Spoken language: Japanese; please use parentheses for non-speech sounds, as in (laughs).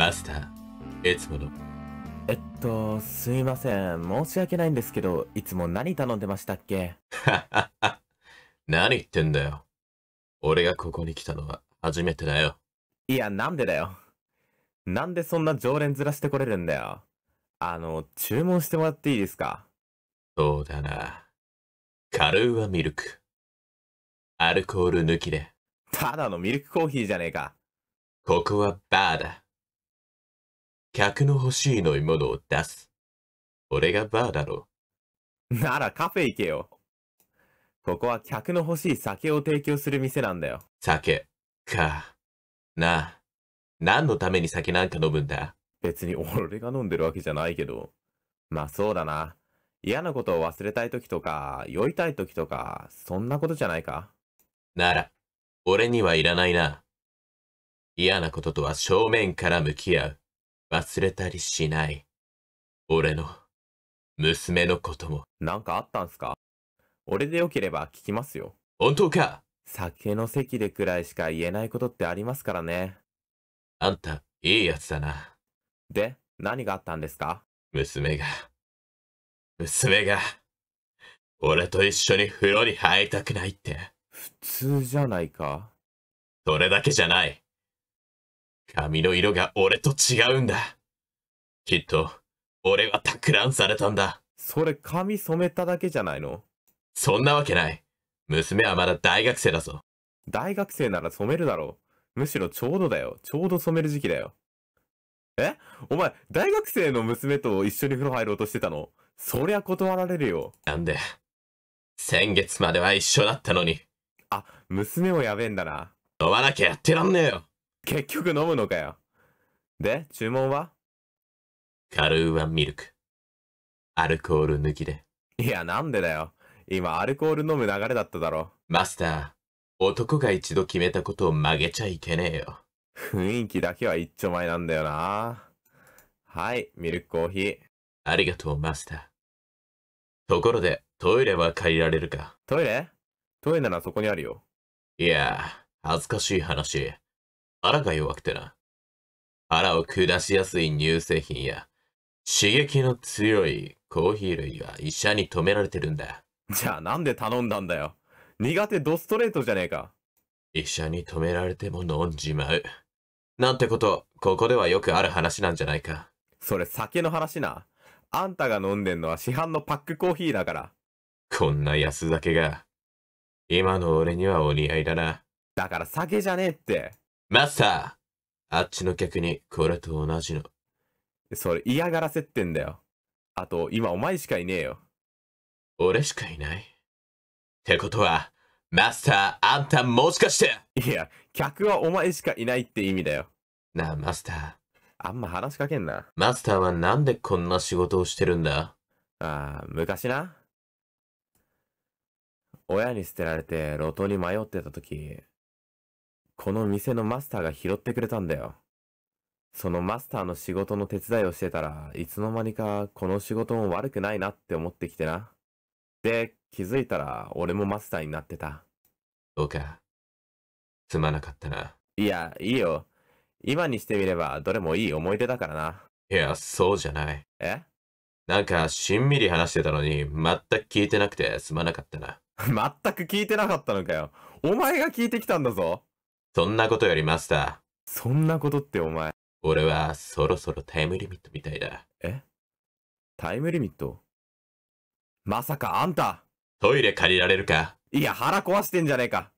マスター、いつもの。えっと、すいません。申し訳ないんですけど、いつも何頼んでましたっけ (laughs) 何言ってんだよ。俺がここに来たのは初めてだよ。いや、なんでだよ。なんでそんな常連ずらしてこれるんだよ。あの、注文してもらっていいですかそうだな。カルーはミルク。アルコール抜きで。ただのミルクコーヒーじゃねえか。ここはバーだ。客の欲しい飲み物を出す。俺がバーだろ。ならカフェ行けよ。ここは客の欲しい酒を提供する店なんだよ。酒、か。なあ、何のために酒なんか飲むんだ別に俺が飲んでるわけじゃないけど。まあそうだな。嫌なことを忘れたい時とか、酔いたい時とか、そんなことじゃないかなら、俺にはいらないな。嫌なこととは正面から向き合う。忘れたりしない。俺の、娘のことも。なんかあったんすか俺でよければ聞きますよ。本当か酒の席でくらいしか言えないことってありますからね。あんた、いいやつだな。で、何があったんですか娘が、娘が、俺と一緒に風呂に入りたくないって。普通じゃないか。それだけじゃない。髪の色が俺と違うんだ。きっと、俺はランされたんだ。それ髪染めただけじゃないのそんなわけない。娘はまだ大学生だぞ。大学生なら染めるだろう。むしろちょうどだよ。ちょうど染める時期だよ。えお前、大学生の娘と一緒に風呂入ろうとしてたのそりゃ断られるよ。なんで先月までは一緒だったのに。あ、娘もやべえんだな。飲まなきゃやってらんねえよ。結局飲むのかよ。で、注文はカルーアミルク。アルコール抜きで。いや、なんでだよ。今、アルコール飲む流れだっただろ。マスター、男が一度決めたことを曲げちゃいけねえよ。雰囲気だけは一丁前なんだよな。はい、ミルクコーヒー。ありがとう、マスター。ところで、トイレは借りられるかトイレトイレならそこにあるよ。いや、恥ずかしい話。腹が弱くてな。腹を下しやすい乳製品や、刺激の強いコーヒー類が医者に止められてるんだ。じゃあなんで頼んだんだよ。苦手ドストレートじゃねえか。医者に止められても飲んじまう。なんてこと、ここではよくある話なんじゃないか。それ酒の話な。あんたが飲んでんのは市販のパックコーヒーだから。こんな安酒が。今の俺にはお似合いだな。だから酒じゃねえって。マスターあっちの客にこれと同じの。それ嫌がらせってんだよ。あと、今お前しかいねえよ。俺しかいない。ってことは、マスター、あんたもしかして。いや、客はお前しかいないって意味だよ。なあ、マスター。あんま話しかけんな。マスターはなんでこんな仕事をしてるんだああ、昔な。親に捨てられて路頭に迷ってた時、この店のマスターが拾ってくれたんだよ。そのマスターの仕事の手伝いをしてたらいつの間にかこの仕事も悪くないなって思ってきてな。で、気づいたら俺もマスターになってた。そうか。すまなかったな。いや、いいよ。今にしてみればどれもいい思い出だからな。いや、そうじゃない。えなんか、しんみり話してたのに、全く聞いてなくてすまなかったな。(laughs) 全く聞いてなかったのかよ。お前が聞いてきたんだぞ。そんなことよりマスター。そんなことってお前。俺はそろそろタイムリミットみたいだ。えタイムリミットまさかあんたトイレ借りられるかいや腹壊してんじゃねえか。